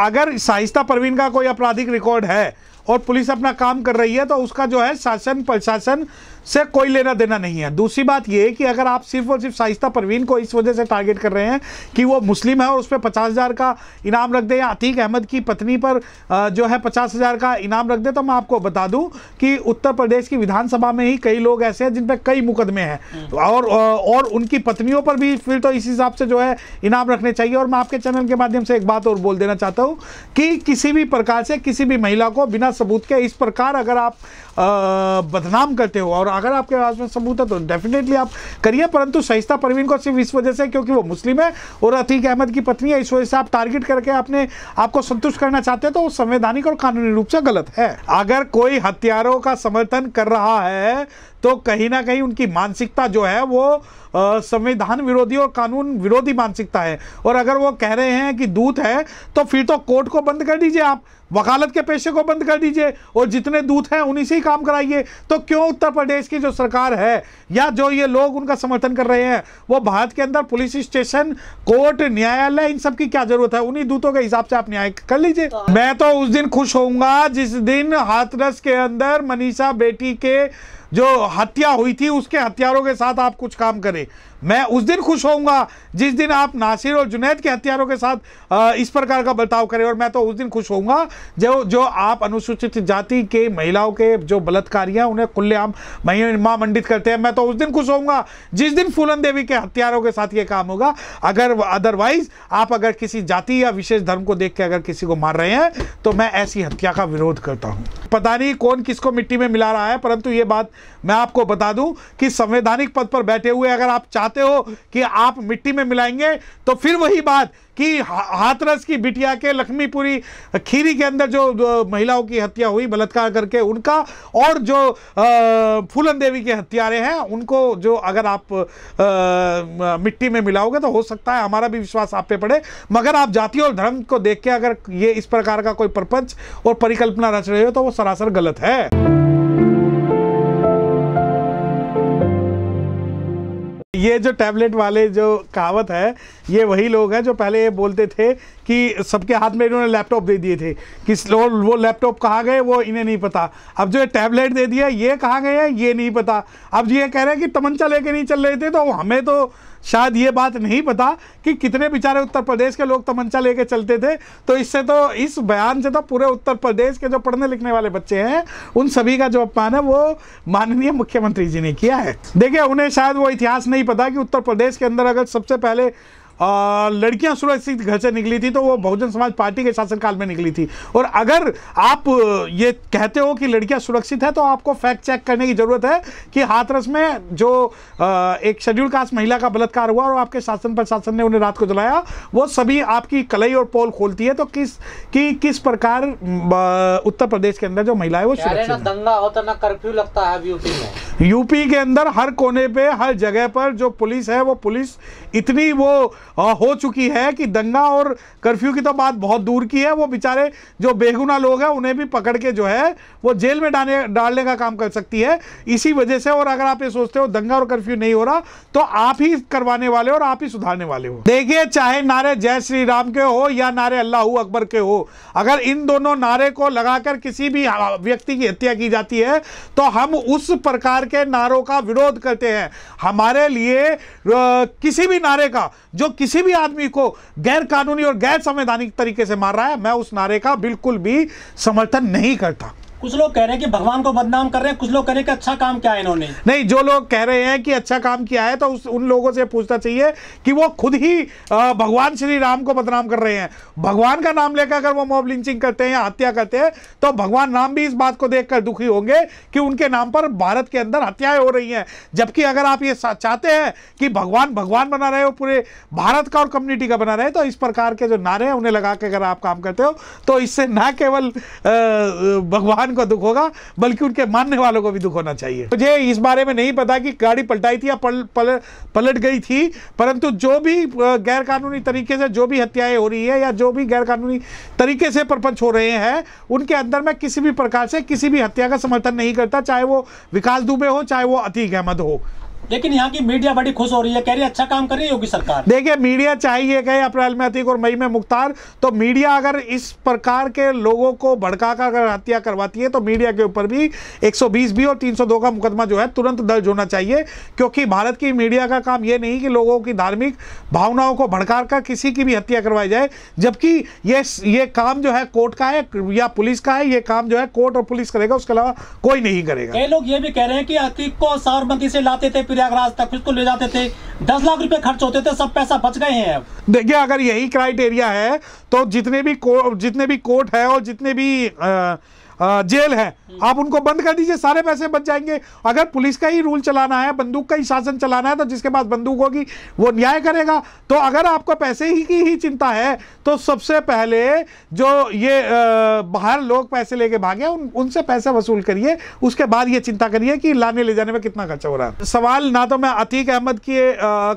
अगर शाइस्ता परवीन का कोई आपराधिक रिकॉर्ड है और पुलिस अपना काम कर रही है तो उसका जो है शासन प्रशासन से कोई लेना देना नहीं है दूसरी बात यह कि अगर आप सिर्फ और सिर्फ साइस्ता परवीन को इस वजह से टारगेट कर रहे हैं कि वो मुस्लिम है और उस पर पचास हज़ार का इनाम रख दे या अतीक अहमद की पत्नी पर जो है पचास हज़ार का इनाम रख दे तो मैं आपको बता दूं कि उत्तर प्रदेश की विधानसभा में ही कई लोग ऐसे हैं जिन पर कई मुकदमे हैं और और उनकी पत्नियों पर भी फिर तो इस हिसाब से जो है इनाम रखने चाहिए और मैं आपके चैनल के माध्यम से एक बात और बोल देना चाहता हूँ कि किसी भी प्रकार से किसी भी महिला को बिना सबूत क्या इस प्रकार अगर आप आ, बदनाम करते हो और अगर आपके पास में सबूत है तो डेफिनेटली आप करिए परंतु सहिस्ता परवीन को सिर्फ इस वजह से क्योंकि वो मुस्लिम है और अतीक अहमद की पत्नी है इस वजह से आप टारगेट करके आपने आपको संतुष्ट करना चाहते हैं तो वो संवैधानिक और कानूनी रूप से गलत है अगर कोई हथियारों का समर्थन कर रहा है तो कहीं ना कहीं उनकी मानसिकता जो है वो संविधान विरोधी और कानून विरोधी मानसिकता है और अगर वो कह रहे हैं कि दूत है तो फिर तो कोर्ट को बंद कर दीजिए आप वकालत के पेशे को बंद कर दीजिए और जितने दूत हैं उन्हीं से ही काम कराइए तो क्यों उत्तर प्रदेश की जो सरकार है या जो ये लोग उनका समर्थन कर रहे हैं वो भारत के अंदर पुलिस स्टेशन कोर्ट न्यायालय इन सब की क्या जरूरत है उन्हीं दूतों के हिसाब से आप न्याय कर लीजिए मैं तो उस दिन खुश होऊंगा जिस दिन हाथरस के अंदर मनीषा बेटी के जो हत्या हुई थी उसके हत्यारों के साथ आप कुछ काम करें मैं उस दिन खुश होऊंगा जिस दिन आप नासिर और जुनेद के हथियारों के साथ इस प्रकार का बर्ताव करें और मैं तो उस दिन खुश होऊंगा जो जो आप अनुसूचित जाति के महिलाओं के जो बलात्कारियाँ उन्हें खुलेआम महिमा मंडित करते हैं मैं तो उस दिन खुश होऊंगा जिस दिन फूलन देवी के हथियारों के साथ ये काम होगा अगर अदरवाइज आप अगर किसी जाति या विशेष धर्म को देख के अगर किसी को मार रहे हैं तो मैं ऐसी हत्या का विरोध करता हूँ पता नहीं कौन किसको मिट्टी में मिला रहा है परंतु ये बात मैं आपको बता दूं कि संवैधानिक पद पर बैठे हुए अगर आप चाह चाहते हो कि आप मिट्टी में मिलाएंगे तो फिर वही बात कि हाथरस की बिटिया के लक्ष्मीपुरी खीरी के अंदर जो महिलाओं की हत्या हुई बलात्कार करके उनका और जो फूलन देवी के हत्यारे हैं उनको जो अगर आप आ, मिट्टी में मिलाओगे तो हो सकता है हमारा भी विश्वास आप पे पड़े मगर आप जाति और धर्म को देख के अगर ये इस प्रकार का कोई प्रपंच और परिकल्पना रच रहे हो तो वो सरासर गलत है ये जो टैबलेट वाले जो कहावत है ये वही लोग हैं जो पहले ये बोलते थे कि सबके हाथ में इन्होंने लैपटॉप दे दिए थे किस लोग वो लैपटॉप कहाँ गए वो इन्हें नहीं पता अब जो ये टैबलेट दे दिया ये कहाँ गए हैं ये नहीं पता अब ये कह रहे हैं कि तमंचा लेके नहीं चल रहे थे तो हमें तो शायद ये बात नहीं पता कि कितने बेचारे उत्तर प्रदेश के लोग तमंचा लेके चलते थे तो इससे तो इस बयान से तो पूरे उत्तर प्रदेश के जो पढ़ने लिखने वाले बच्चे हैं उन सभी का जो अपमान है वो माननीय मुख्यमंत्री जी ने किया है देखिए उन्हें शायद वो इतिहास नहीं नहीं पता कि उत्तर प्रदेश के अंदर अगर सबसे पहले लड़कियां सूरज सिंह घर से निकली थी तो वो बहुजन समाज पार्टी के शासनकाल में निकली थी और अगर आप ये कहते हो कि लड़कियां सुरक्षित है तो आपको फैक्ट चेक करने की ज़रूरत है कि हाथरस में जो एक शेड्यूल कास्ट महिला का बलात्कार हुआ और आपके शासन प्रशासन ने उन्हें रात को जलाया वो सभी आपकी कलई और पोल खोलती है तो किस कि किस प्रकार उत्तर प्रदेश के अंदर जो महिला है वो सुरक्षित दंगा होता ना कर्फ्यू लगता है यूपी में यूपी के अंदर हर कोने पे हर जगह पर जो पुलिस है वो पुलिस इतनी वो हो चुकी है कि दंगा और कर्फ्यू की तो बात बहुत दूर की है वो बेचारे जो बेगुना लोग हैं उन्हें भी पकड़ के जो है वो जेल में डालने डालने का काम कर सकती है इसी वजह से और अगर आप ये सोचते हो दंगा और कर्फ्यू नहीं हो रहा तो आप ही करवाने वाले हो और आप ही सुधारने वाले हो देखिए चाहे नारे जय श्री राम के हो या नारे अल्लाह अकबर के हो अगर इन दोनों नारे को लगाकर किसी भी व्यक्ति की हत्या की जाती है तो हम उस प्रकार के नारों का विरोध करते हैं हमारे लिए किसी भी नारे का जो किसी भी आदमी को गैर कानूनी और गैर संवैधानिक तरीके से मार रहा है मैं उस नारे का बिल्कुल भी समर्थन नहीं करता कुछ लोग कह रहे हैं कि भगवान को बदनाम कर रहे हैं कुछ लोग कह रहे हैं कि अच्छा काम किया है इन्होंने नहीं जो लोग कह रहे हैं कि अच्छा काम किया है तो उस उन लोगों से पूछना चाहिए कि वो खुद ही भगवान श्री राम को बदनाम कर रहे हैं भगवान का नाम लेकर अगर वो मॉब लिंचिंग करते हैं या हत्या करते हैं तो भगवान राम भी इस बात को देख दुखी होंगे कि उनके नाम पर भारत के अंदर हत्याएं हो रही हैं जबकि अगर आप ये चाहते हैं कि भगवान भगवान बना रहे हो पूरे भारत का और कम्युनिटी का बना रहे तो इस प्रकार के जो नारे हैं उन्हें लगा के अगर आप काम करते हो तो इससे ना केवल भगवान भगवान को दुख होगा बल्कि उनके मानने वालों को भी दुख होना चाहिए मुझे इस बारे में नहीं पता कि गाड़ी पलटाई थी या पल, पल, पलट गई थी परंतु जो भी गैरकानूनी तरीके से जो भी हत्याएं हो रही है या जो भी गैरकानूनी तरीके से प्रपंच हो रहे हैं उनके अंदर में किसी भी प्रकार से किसी भी हत्या का समर्थन नहीं करता चाहे वो विकास दुबे हो चाहे वो अतीक अहमद हो लेकिन यहाँ की मीडिया बड़ी खुश हो रही है कह रही है अच्छा काम कर रही होगी सरकार देखिए मीडिया चाहिए गए अप्रैल में अतीक और मई में मुख्तार तो मीडिया अगर इस प्रकार के लोगों को भड़का कर अगर हत्या करवाती है तो मीडिया के ऊपर भी 120 भी और 302 का मुकदमा जो है तुरंत दर्ज होना चाहिए क्योंकि भारत की मीडिया का काम ये नहीं कि लोगों की धार्मिक भावनाओं को भड़का कर किसी की भी हत्या करवाई जाए जबकि ये ये काम जो है कोर्ट का है या पुलिस का है ये काम जो है कोर्ट और पुलिस करेगा उसके अलावा कोई नहीं करेगा कई लोग ये भी कह रहे हैं कि अतीक को साबरमती से लाते थे प्रयागराज तक इसको ले जाते थे दस लाख रुपए खर्च होते थे सब पैसा बच गए हैं देखिए अगर यही क्राइटेरिया है तो जितने भी जितने भी कोर्ट है और जितने भी आ, जेल है आप उनको बंद कर दीजिए सारे पैसे बच जाएंगे अगर पुलिस का ही रूल चलाना है बंदूक का ही शासन चलाना है तो जिसके पास बंदूक होगी वो न्याय करेगा तो अगर आपको पैसे ही की ही चिंता है तो सबसे पहले जो ये बाहर लोग पैसे लेके भागे उन उनसे पैसे वसूल करिए उसके बाद ये चिंता करिए कि लाने ले जाने में कितना खर्चा हो रहा है सवाल ना तो मैं अतीक अहमद के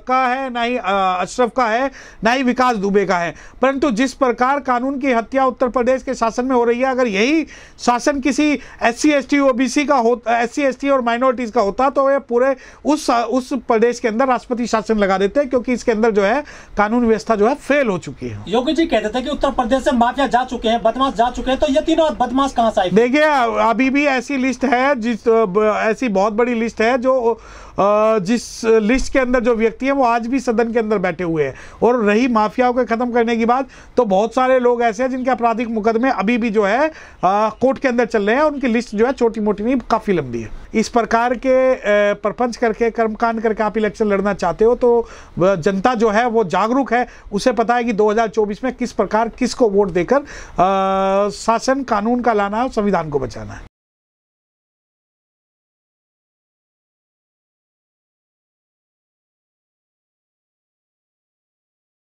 का है ना ही अशरफ का है ना ही विकास दुबे का है परंतु जिस प्रकार कानून की हत्या उत्तर प्रदेश के शासन में हो रही है अगर यही शासन किसी S C S T O B C का हो एस सी एस टी और माइनॉरिटीज़ का होता तो वे पूरे उस उस प्रदेश के अंदर राष्ट्रपति शासन लगा देते हैं क्योंकि इसके अंदर जो है कानून व्यवस्था जो है फेल हो चुकी है योगी जी कहते थे कि उत्तर प्रदेश से माफिया जा चुके हैं बदमाश जा चुके हैं तो ये तीनों बदमाश कहाँ से आए देखिए अभी भी ऐसी लिस्ट है जिस ऐसी बहुत बड़ी लिस्ट है जो जिस लिस्ट के अंदर जो व्यक्ति हैं वो आज भी सदन के अंदर बैठे हुए हैं और रही माफियाओं के ख़त्म करने की बात तो बहुत सारे लोग ऐसे हैं जिनके आपराधिक मुकदमे अभी भी जो है कोर्ट के अंदर चल रहे हैं उनकी लिस्ट जो है छोटी मोटी नहीं काफ़ी लंबी है इस प्रकार के प्रपंच करके कर्मकांड करके आप इलेक्शन लड़ना चाहते हो तो जनता जो है वो जागरूक है उसे पता है कि 2024 में किस प्रकार किसको वोट देकर शासन कानून का लाना है संविधान को बचाना है